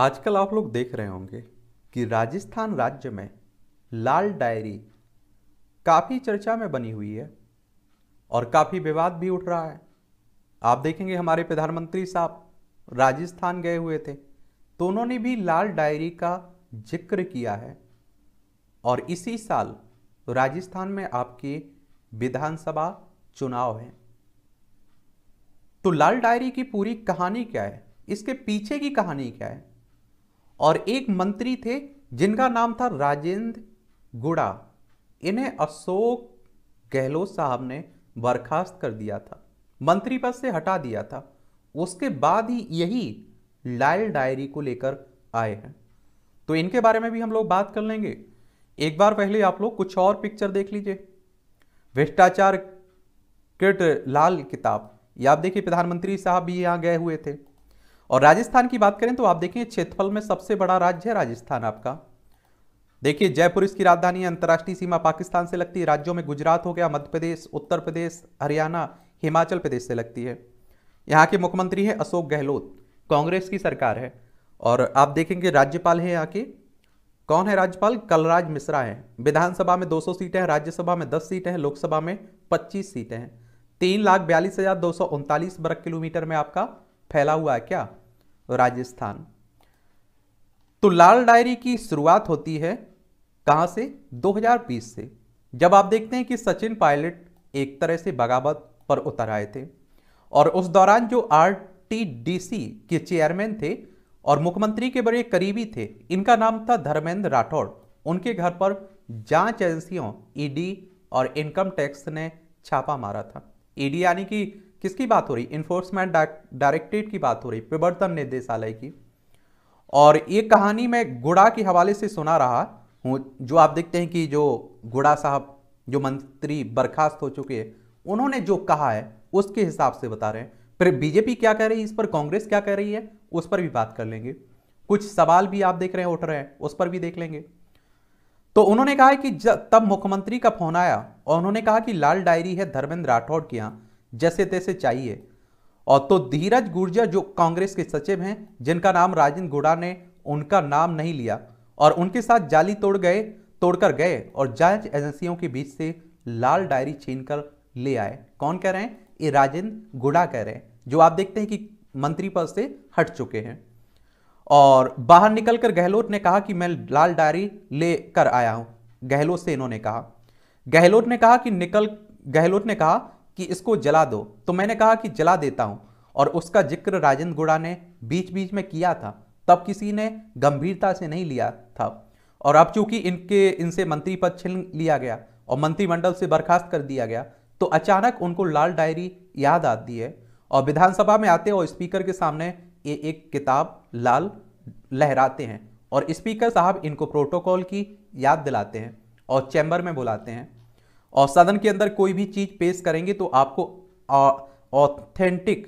आजकल आप लोग देख रहे होंगे कि राजस्थान राज्य में लाल डायरी काफ़ी चर्चा में बनी हुई है और काफ़ी विवाद भी उठ रहा है आप देखेंगे हमारे प्रधानमंत्री साहब राजस्थान गए हुए थे तो उन्होंने भी लाल डायरी का जिक्र किया है और इसी साल राजस्थान में आपके विधानसभा चुनाव हैं तो लाल डायरी की पूरी कहानी क्या है इसके पीछे की कहानी क्या है और एक मंत्री थे जिनका नाम था राजेंद्र गुड़ा इन्हें अशोक गहलोत साहब ने बर्खास्त कर दिया था मंत्री पद से हटा दिया था उसके बाद ही यही लाल डायरी को लेकर आए हैं तो इनके बारे में भी हम लोग बात कर लेंगे एक बार पहले आप लोग कुछ और पिक्चर देख लीजिए भ्रष्टाचार किट लाल किताब ये आप देखिए प्रधानमंत्री साहब भी यहाँ गए हुए थे और राजस्थान की बात करें तो आप देखें क्षेत्रफल में सबसे बड़ा राज्य है राजस्थान आपका देखिए जयपुर इसकी राजधानी अंतर्राष्ट्रीय सीमा पाकिस्तान से लगती है राज्यों में गुजरात हो गया मध्य प्रदेश उत्तर प्रदेश हरियाणा हिमाचल प्रदेश से लगती है यहाँ के मुख्यमंत्री हैं अशोक गहलोत कांग्रेस की सरकार है और आप देखेंगे राज्यपाल है यहाँ के कौन है राज्यपाल कलराज मिश्रा हैं विधानसभा में 200 सीटें हैं राज्यसभा में 10 सीटें हैं लोकसभा में 25 सीटें हैं तीन लाख बयालीस हज़ार दो सौ उनतालीस वर्ग किलोमीटर में आपका फैला हुआ है क्या राजस्थान तो लाल डायरी की शुरुआत होती है कहां से 2020 से जब आप देखते हैं कि सचिन पायलट एक तरह से बगावत पर उतर आए थे और उस दौरान जो आर के चेयरमैन थे और मुख्यमंत्री के बड़े करीबी थे इनका नाम था धर्मेंद्र राठौड़ उनके घर पर जांच एजेंसियों ईडी और इनकम टैक्स ने छापा मारा था ईडी यानी कि किसकी बात हो रही इन्फोर्समेंट डायरेक्टरेट की बात हो रही प्रवर्तन निदेशालय की और ये कहानी मैं गुड़ा के हवाले से सुना रहा हूँ जो आप देखते हैं कि जो गुड़ा साहब जो मंत्री बर्खास्त हो चुके हैं उन्होंने जो कहा है उसके हिसाब से बता रहे हैं फिर बीजेपी क्या कह रही है इस पर कांग्रेस क्या कह रही है उस पर भी बात कर लेंगे कुछ सवाल भी आप देख रहे हैं उठ रहे हैं उस पर भी देख लेंगे तो उन्होंने कहा कि तब मुख्यमंत्री का फोन आया और उन्होंने कहा कि लाल डायरी है धर्मेंद्र राठौड़ की यहाँ जैसे तैसे चाहिए और तो धीरज गुर्जर जो कांग्रेस के सचिव हैं जिनका नाम राजेंद्र गुडा ने उनका नाम नहीं लिया और उनके साथ जाली तोड़ गए तोड़कर गए और जांच एजेंसियों के बीच से लाल डायरी छीनकर ले आए कौन कह रहे हैं ये राजेंद्र गुड़ा कह रहे हैं जो आप देखते हैं कि मंत्री पद से हट चुके हैं और बाहर निकलकर गहलोत ने कहा कि मैं लाल डायरी लेकर आया हूं गहलोत से इन्होंने कहा गहलोत ने कहा कि निकल गहलोत ने कहा कि इसको जला दो तो मैंने कहा कि जला देता हूँ और उसका जिक्र राजेंद्र गुड़ा ने बीच बीच में किया था तब किसी ने गंभीरता से नहीं लिया था और अब चूंकि इनके इनसे मंत्री पद छीन लिया गया और मंत्रिमंडल से बर्खास्त कर दिया गया तो अचानक उनको लाल डायरी याद आती है और विधानसभा में आते और स्पीकर के सामने ये एक किताब लाल लहराते हैं और स्पीकर साहब इनको प्रोटोकॉल की याद दिलाते हैं और चैम्बर में बुलाते हैं और सदन के अंदर कोई भी चीज़ पेश करेंगे तो आपको ऑथेंटिक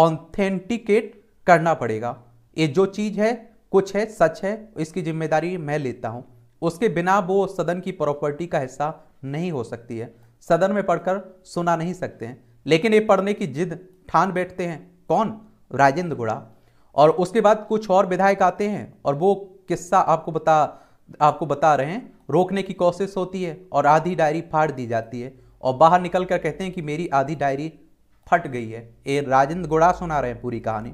ऑथेंटिकेट करना पड़ेगा ये जो चीज़ है कुछ है सच है इसकी जिम्मेदारी मैं लेता हूँ उसके बिना वो सदन की प्रॉपर्टी का हिस्सा नहीं हो सकती है सदन में पढ़कर सुना नहीं सकते हैं लेकिन ये पढ़ने की जिद ठान बैठते हैं कौन राजेंद्र गुड़ा और उसके बाद कुछ और विधायक आते हैं और वो किस्सा आपको बता आपको बता रहे हैं रोकने की कोशिश होती है और आधी डायरी फाड़ दी जाती है और बाहर निकल कर कहते हैं कि मेरी आधी डायरी फट गई है ये राजेंद्र गोड़ा सुना रहे हैं पूरी कहानी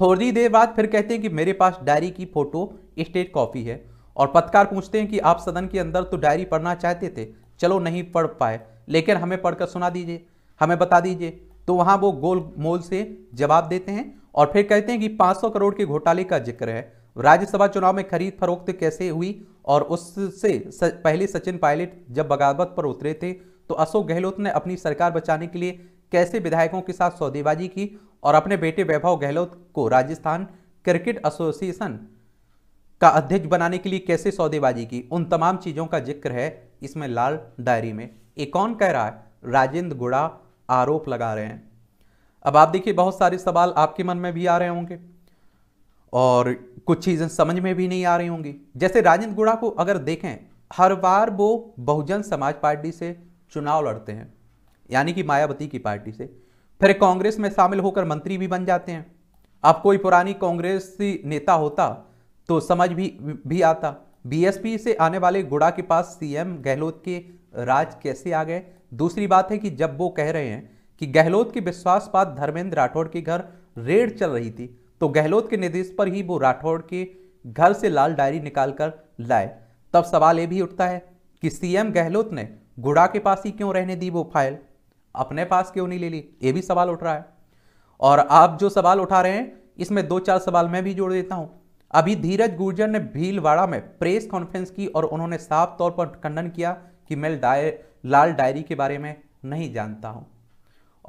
थोड़ी देर बाद फिर कहते हैं कि मेरे पास डायरी की फ़ोटो स्टेट कॉपी है और पत्रकार पूछते हैं कि आप सदन के अंदर तो डायरी पढ़ना चाहते थे चलो नहीं पढ़ पाए लेकिन हमें पढ़कर सुना दीजिए हमें बता दीजिए तो वहाँ वो गोल मोल से जवाब देते हैं और फिर कहते हैं कि 500 करोड़ के घोटाले का जिक्र है राज्यसभा चुनाव में खरीद फरोख्त कैसे हुई और उससे पहले सचिन पायलट जब बगावत पर उतरे थे तो अशोक गहलोत ने अपनी सरकार बचाने के लिए कैसे विधायकों के साथ सौदेबाजी की और अपने बेटे वैभव गहलोत को राजस्थान क्रिकेट एसोसिएशन का अध्यक्ष बनाने के लिए कैसे सौदेबाजी की उन तमाम चीज़ों का जिक्र है इसमें लाल डायरी में एक कौन कह रहा है राजेंद्र गुड़ा आरोप लगा रहे हैं अब आप देखिए बहुत सारे सवाल आपके मन में भी आ रहे होंगे और कुछ चीज़ें समझ में भी नहीं आ रही होंगी जैसे राजेंद्र गुड़ा को अगर देखें हर बार वो बहुजन समाज पार्टी से चुनाव लड़ते हैं यानी कि मायावती की पार्टी से फिर कांग्रेस में शामिल होकर मंत्री भी बन जाते हैं अब कोई पुरानी कांग्रेसी नेता होता तो समझ भी भी आता बीएसपी से आने वाले गुड़ा के पास सीएम गहलोत के राज कैसे आ गए दूसरी बात है कि जब वो कह रहे हैं कि गहलोत के विश्वास विश्वासपात धर्मेंद्र राठौड़ के घर रेड चल रही थी तो गहलोत के निर्देश पर ही वो राठौड़ के घर से लाल डायरी निकालकर लाए तब सवाल ये भी उठता है कि सीएम गहलोत ने गुड़ा के पास ही क्यों रहने दी वो फाइल अपने पास क्यों नहीं ले ली ये भी सवाल उठ रहा है और आप जो सवाल उठा रहे हैं इसमें दो चार सवाल मैं भी जोड़ देता हूं अभी धीरज गुर्जर ने भीलवाड़ा में प्रेस कॉन्फ्रेंस की और उन्होंने साफ तौर पर खंडन किया कि मैं डाय लाल डायरी के बारे में नहीं जानता हूं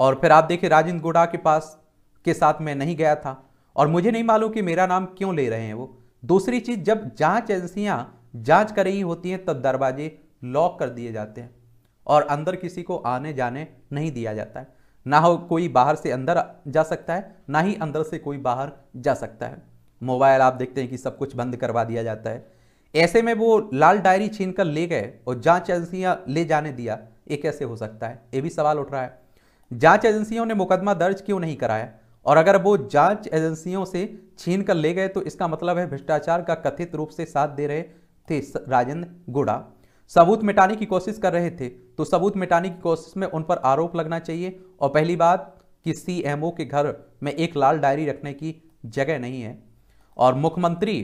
और फिर आप देखिए राजेंद्र गुडा के पास के साथ मैं नहीं गया था और मुझे नहीं मालूम कि मेरा नाम क्यों ले रहे हैं वो दूसरी चीज़ जब जांच एजेंसियां जांच कर रही होती हैं तब दरवाजे लॉक कर दिए जाते हैं और अंदर किसी को आने जाने नहीं दिया जाता है ना हो कोई बाहर से अंदर जा सकता है ना ही अंदर से कोई बाहर जा सकता है मोबाइल आप देखते हैं कि सब कुछ बंद करवा दिया जाता है ऐसे में वो लाल डायरी छीन कर ले गए और जांच एजेंसियां ले जाने दिया ये कैसे हो सकता है ये भी सवाल उठ रहा है जांच एजेंसियों ने मुकदमा दर्ज क्यों नहीं कराया और अगर वो जांच एजेंसियों से छीन कर ले गए तो इसका मतलब है भ्रष्टाचार का कथित रूप से साथ दे रहे थे राजेंद्र गोड़ा सबूत मिटाने की कोशिश कर रहे थे तो सबूत मिटाने की कोशिश में उन पर आरोप लगना चाहिए और पहली बात कि सीएमओ के घर में एक लाल डायरी रखने की जगह नहीं है और मुख्यमंत्री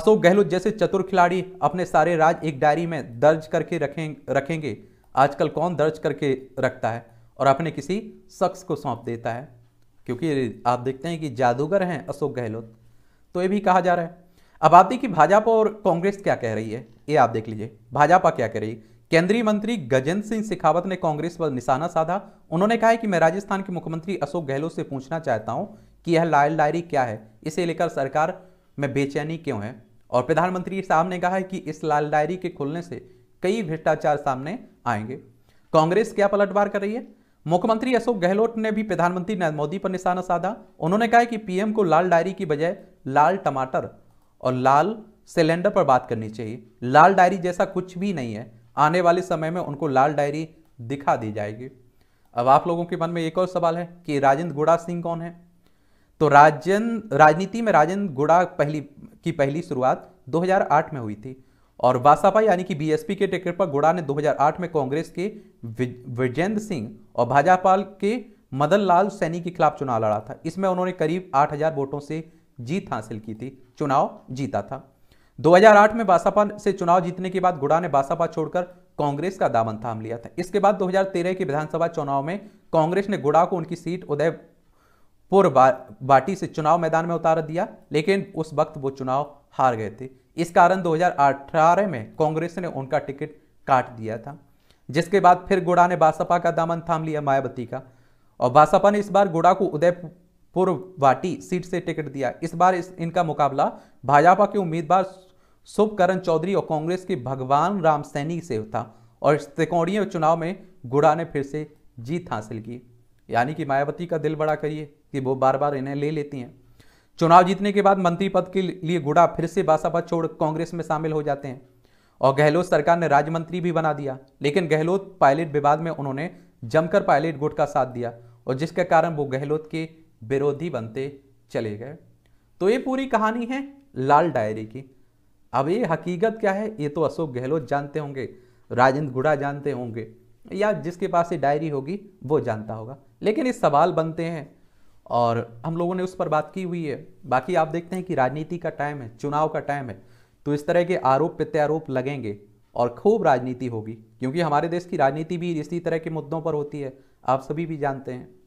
अशोक गहलोत जैसे चतुर खिलाड़ी अपने सारे राज एक डायरी में दर्ज करके रखें रखेंगे आजकल कौन दर्ज करके रखता है और अपने किसी शख्स को सौंप देता है क्योंकि आप देखते हैं कि जादूगर हैं अशोक गहलोत तो ये भी कहा जा रहा है अब आप देखिए भाजपा और कांग्रेस क्या कह रही है ये आप देख लीजिए भाजपा क्या कह रही है केंद्रीय मंत्री गजेंद्र सिंह शेखावत ने कांग्रेस पर निशाना साधा उन्होंने कहा है कि मैं राजस्थान के मुख्यमंत्री अशोक गहलोत से पूछना चाहता हूं कि यह लाल डायरी क्या है इसे लेकर सरकार में बेचैनी क्यों है और प्रधानमंत्री साहब ने कहा है कि इस लाल डायरी के खुलने से कई भ्रष्टाचार सामने आएंगे कांग्रेस क्या पलटवार कर रही है मुख्यमंत्री अशोक गहलोत ने भी प्रधानमंत्री नरेंद्र मोदी पर निशाना साधा उन्होंने कहा कि पीएम को लाल डायरी की बजाय लाल टमाटर और लाल सिलेंडर पर बात करनी चाहिए लाल डायरी जैसा कुछ भी नहीं है आने वाले समय में उनको लाल डायरी दिखा दी जाएगी अब आप लोगों के मन में एक और सवाल है कि राजेंद्र गुड़ा सिंह कौन है तो राजन राजनीति में राजेंद्र गुड़ा पहली की पहली शुरुआत 2008 में हुई थी और बासपा यानी कि बीएसपी के टिकट पर गुड़ा ने 2008 में कांग्रेस के विजेंद्र सिंह और भाजपा के मदन लाल सैनी के खिलाफ चुनाव लड़ा था इसमें उन्होंने करीब 8000 वोटों से जीत हासिल की थी चुनाव जीता था 2008 में बासपा से चुनाव जीतने के बाद गुड़ा ने बासपा छोड़कर कांग्रेस का दामन थाम लिया था इसके बाद दो के विधानसभा चुनाव में कांग्रेस ने गुड़ा को उनकी सीट उदयपुर बाटी से चुनाव मैदान में उतार दिया लेकिन उस वक्त वो चुनाव हार गए थे इस कारण 2018 में कांग्रेस ने उनका टिकट काट दिया था जिसके बाद फिर गुड़ा ने बासपा का दामन थाम लिया मायावती का और बासपा ने इस बार गुड़ा को उदयपुर वाटी सीट से टिकट दिया इस बार इस, इनका मुकाबला भाजपा के उम्मीदवार शुभकरण चौधरी और कांग्रेस के भगवान राम सैनी से था और त्रिकोणीय चुनाव में गुड़ा ने फिर से जीत हासिल की यानी कि मायावती का दिल बड़ा करिए कि वो बार बार इन्हें ले लेती हैं चुनाव जीतने के बाद मंत्री पद के लिए गुड़ा फिर से बासाबाद छोड़ कांग्रेस में शामिल हो जाते हैं और गहलोत सरकार ने राज्य मंत्री भी बना दिया लेकिन गहलोत पायलट विवाद में उन्होंने जमकर पायलट गुट का साथ दिया और जिसके कारण वो गहलोत के विरोधी बनते चले गए तो ये पूरी कहानी है लाल डायरी की अब ये हकीकत क्या है ये तो अशोक गहलोत जानते होंगे राजेंद्र गुड़ा जानते होंगे या जिसके पास ये डायरी होगी वो जानता होगा लेकिन ये सवाल बनते हैं और हम लोगों ने उस पर बात की हुई है बाकी आप देखते हैं कि राजनीति का टाइम है चुनाव का टाइम है तो इस तरह के आरोप प्रत्यारोप लगेंगे और खूब राजनीति होगी क्योंकि हमारे देश की राजनीति भी इसी तरह के मुद्दों पर होती है आप सभी भी जानते हैं